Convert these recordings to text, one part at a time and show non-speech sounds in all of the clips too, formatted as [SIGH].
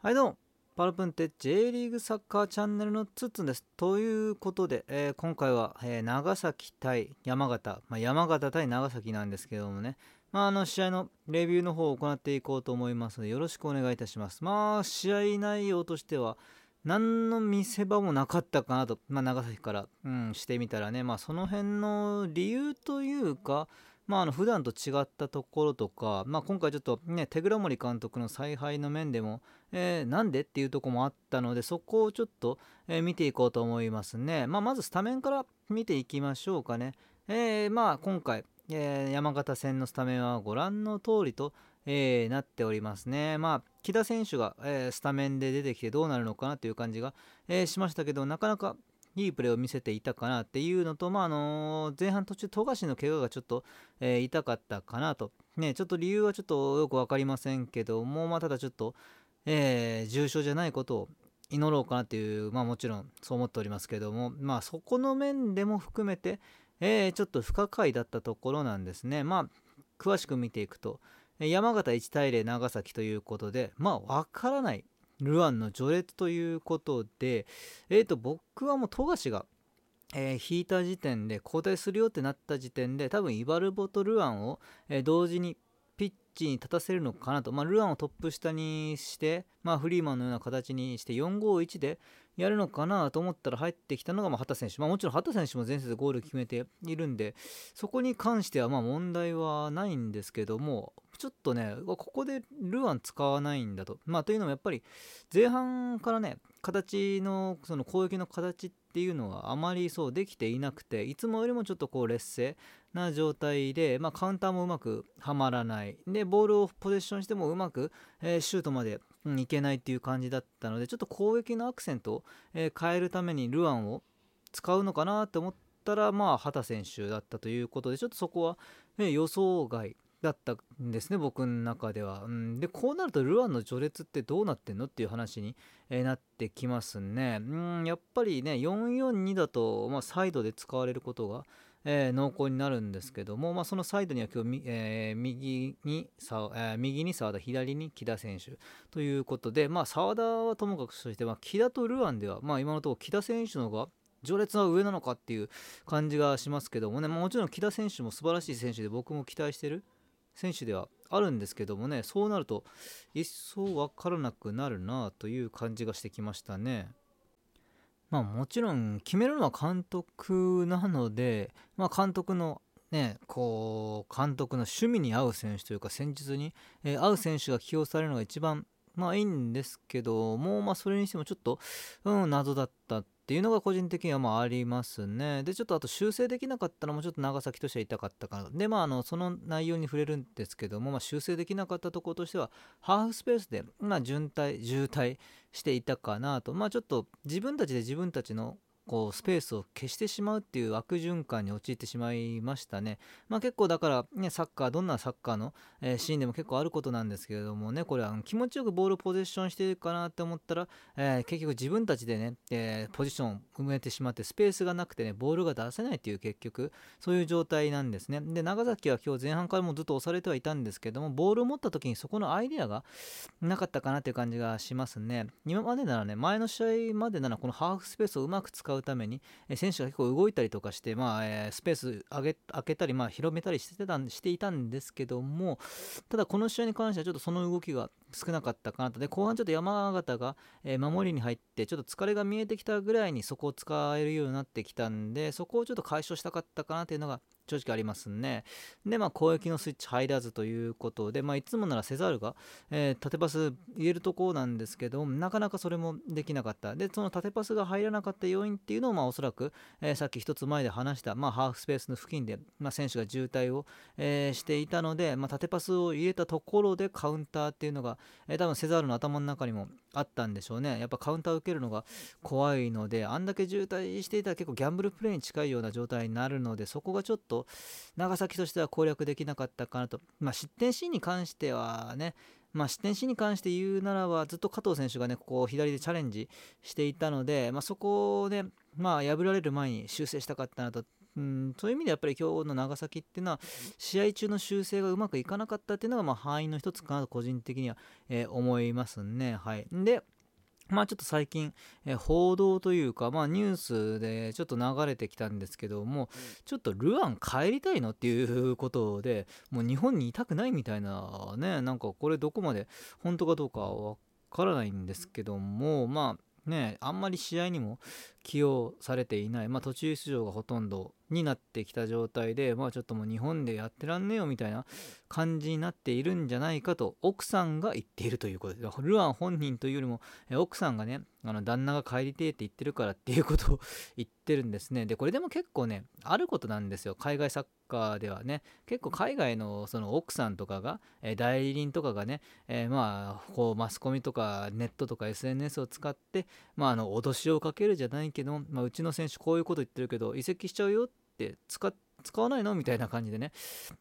はいどうも、パルプンテ J リーグサッカーチャンネルのつつんです。ということで、えー、今回は、えー、長崎対山形、まあ、山形対長崎なんですけどもね、まあ、あの試合のレビューの方を行っていこうと思いますので、よろしくお願いいたします。まあ、試合内容としては、何の見せ場もなかったかなと、まあ、長崎から、うん、してみたらね、まあ、その辺の理由というか、まあ、あの普段と違ったところとか、まあ、今回ちょっと、ね、手倉森監督の采配の面でも、えー、なんでっていうとこもあったのでそこをちょっと、えー、見ていこうと思いますね、まあ、まずスタメンから見ていきましょうかね、えー、まあ今回、えー、山形戦のスタメンはご覧の通りと、えー、なっておりますね、まあ、木田選手が、えー、スタメンで出てきてどうなるのかなという感じが、えー、しましたけどなかなかいいプレーを見せていたかなっていうのと、まああの前半途中、富樫の怪我がちょっと、えー、痛かったかなと、ね、ちょっと理由はちょっとよく分かりませんけども、まあ、ただちょっと、えー、重症じゃないことを祈ろうかなっていう、まあ、もちろんそう思っておりますけども、まあ、そこの面でも含めて、えー、ちょっと不可解だったところなんですね。まあ、詳しく見ていくと、山形1対0長崎ということで、まあ、わからないルアンの序列ということで、えー、と僕はもう富樫が、えー、引いた時点で交代するよってなった時点で多分イバルボとルアンを、えー、同時にピッチに立たせるのかなと、まあ、ルアンをトップ下にして、まあ、フリーマンのような形にして451でやるのかなと思ったら入ってきたのが畑選手、まあ、もちろん畑選手も前節ゴール決めているんでそこに関してはま問題はないんですけどもちょっとね、ここでルアン使わないんだと。まあ、というのもやっぱり前半からね、形の、その攻撃の形っていうのはあまりそうできていなくて、いつもよりもちょっとこう劣勢な状態で、まあ、カウンターもうまくはまらない。で、ボールをポゼッションしてもうまく、えー、シュートまで、いけないっていう感じだったので、ちょっと攻撃のアクセントを、えー、変えるためにルアンを使うのかなと思ったら、まあ、畑選手だったということで、ちょっとそこは、ね、予想外だったんですね僕の中では、うん、でこうなるとルアンの序列ってどうなってんのっていう話に、えー、なってきますねうんやっぱりね442だと、まあ、サイドで使われることが、えー、濃厚になるんですけども、まあ、そのサイドには今日、えー、右に澤、え右に沢田左に木田選手ということで、まあ、沢田はともかくとして、まあ、木田とルアンでは、まあ、今のところ木田選手の方が序列は上なのかっていう感じがしますけどもね、もちろん木田選手も素晴らしい選手で僕も期待してる選手ではあるんですけどもねそうなると一層分からなくなるなという感じがしてきましたね。まあもちろん決めるのは監督なので、まあ、監督のねこう監督の趣味に合う選手というか戦術に、え合う選手が起用されるのが一番まあいいんですけども、まあそれにしてもちょっと、うん、謎だったっていうのが個人的にはまあありますね。で、ちょっとあと修正できなかったのもちょっと長崎としては痛かったかな。で、まあ、あの、その内容に触れるんですけども、まあ、修正できなかったところとしては、ハーフスペースで、まあ、渋滞、渋滞していたかなと。まあ、ちょっと自分たちで自分たちのこうスペースを消してしまうっていう悪循環に陥ってしまいましたね。まあ、結構だから、ね、サッカーどんなサッカーの、えー、シーンでも結構あることなんですけれどもねこれは気持ちよくボールポゼッションしてるかなって思ったら、えー、結局自分たちでね、えー、ポジションを埋めてしまってスペースがなくてねボールが出せないっていう結局そういう状態なんですね。で長崎は今日前半からもずっと押されてはいたんですけどもボールを持った時にそこのアイデアがなかったかなっていう感じがしますね。今までならね前の試合までならこのハーフスペースをうまく使ううために、え選手が結構動いたりとかして、まあえスペース上げ開けたり、まあ、広めたりしてたしていたんですけどもただこの試合に関してはちょっとその動きが少なかったかなとで後半ちょっと山形が、え守りに入ってちょっと疲れが見えてきたぐらいにそこを使えるようになってきたんでそこをちょっと解消したかったかなというのが正直ありますね。で、まあ、攻撃のスイッチ入らずということで、まあ、いつもならセザールが、えー、縦パス入れるとこなんですけど、なかなかそれもできなかった。で、その縦パスが入らなかった要因っていうのを、まあ、おそらく、えー、さっき1つ前で話した、まあ、ハーフスペースの付近で、まあ、選手が渋滞を、えー、していたので、まあ、縦パスを入れたところでカウンターっていうのが、え多分セザールの頭の中にもあったんでしょうねやっぱカウンター受けるのが怖いのであんだけ渋滞していたら結構ギャンブルプレーに近いような状態になるのでそこがちょっと長崎としては攻略できなかったかなと、まあ、失点シーンに関してはねまあ、失点シーンに関して言うならば、ずっと加藤選手がね、ここを左でチャレンジしていたので、まあ、そこをね、まあ、破られる前に修正したかったなと。うん、そういう意味でやっぱり今日の長崎っていうのは試合中の修正がうまくいかなかったっていうのがまあ範囲の一つかなと個人的には、えー、思いますね。はい、でまあちょっと最近、えー、報道というか、まあニュースでちょっと流れてきたんですけども、ちょっとルアン帰りたいのっていうことで、もう日本にいたくないみたいなね、なんかこれどこまで本当かどうかわからないんですけども、まあね、あんまり試合にも起用されていない、まあ、途中出場がほとんどになってきた状態で、まあ、ちょっともう日本でやってらんねえよみたいな感じになっているんじゃないかと奥さんが言っているということでルアン本人というよりも奥さんがねあの旦那が帰りてえって言ってるからっていうことを [LAUGHS] 言ってるんですねでこれでも結構ねあることなんですよ海外サッカーではね結構海外のその奥さんとかが、え代理人とかがね、えー、まあこうマスコミとかネットとか SNS を使って、まあ、あの脅しをかけるじゃないけど、まあ、うちの選手こういうこと言ってるけど移籍しちゃうよって使っ使わないのみたいな感じでね。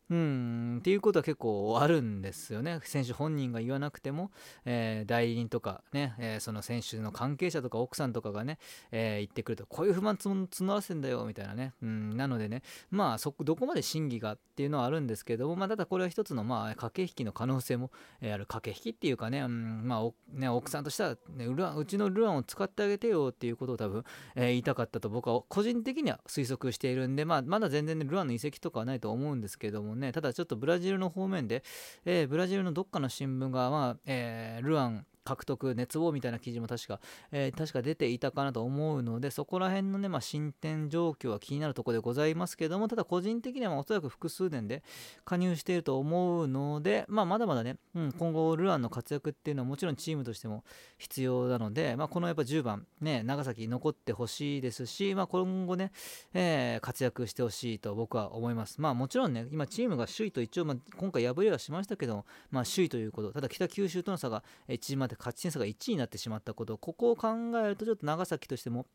うん、っていうことは結構あるんですよね。選手本人が言わなくても、えー、代理人とかね、えー、その選手の関係者とか奥さんとかがね、えー、言ってくると、こういう不満募らせんだよ、みたいなね。うん、なのでね、まあそ、こ、どこまで審議がっていうのはあるんですけども、まあ、ただこれは一つの、まあ、駆け引きの可能性も、えある。駆け引きっていうかね、うん、まあ、ね、奥さんとしては、ね、うちのルアンを使ってあげてよっていうことを多分、え言いたかったと僕は個人的には推測しているんで、まあ、まだ全然ね、ルアンの遺跡とかはないと思うんですけどもねただちょっとブラジルの方面で、えー、ブラジルのどっかの新聞が、まあえー、ルアン獲得熱望みたいな記事も確か、えー、確か出ていたかなと思うので、そこら辺のね、まあ、進展状況は気になるところでございますけども、ただ個人的にはおそらく複数年で加入していると思うので、まあ、まだまだね、うん、今後、ルアンの活躍っていうのはもちろんチームとしても必要なので、まあ、このやっぱ10番、ね、長崎残ってほしいですし、まあ、今後ね、えー、活躍してほしいと僕は思います。まあ、もちろんね、今、チームが首位と一応、まあ、今回敗れはしましたけども、まあ、首位ということ、ただ北九州との差が縮まって勝ち点差が1位になってしまったことここを考えるとちょっと長崎としても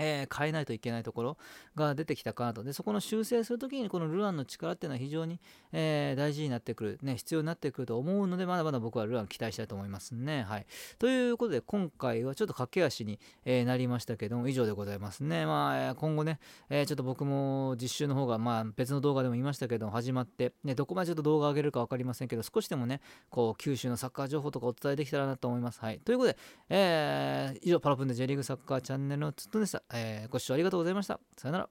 えー、変えないといけないところが出てきたかなと。でそこの修正するときにこのルアンの力っていうのは非常に、えー、大事になってくる、ね、必要になってくると思うのでまだまだ僕はルアン期待したいと思いますね。はい、ということで今回はちょっと駆け足に、えー、なりましたけども以上でございますね。まあ、今後ね、えちょっと僕も実習の方が、まあ、別の動画でも言いましたけど始まって、ね、どこまでちょっと動画上げるか分かりませんけど少しでもねこう九州のサッカー情報とかお伝えできたらなと思います。はい、ということで、えー、以上パラプンで J リーグサッカーチャンネルのつっとでした。えー、ご視聴ありがとうございました。さよなら。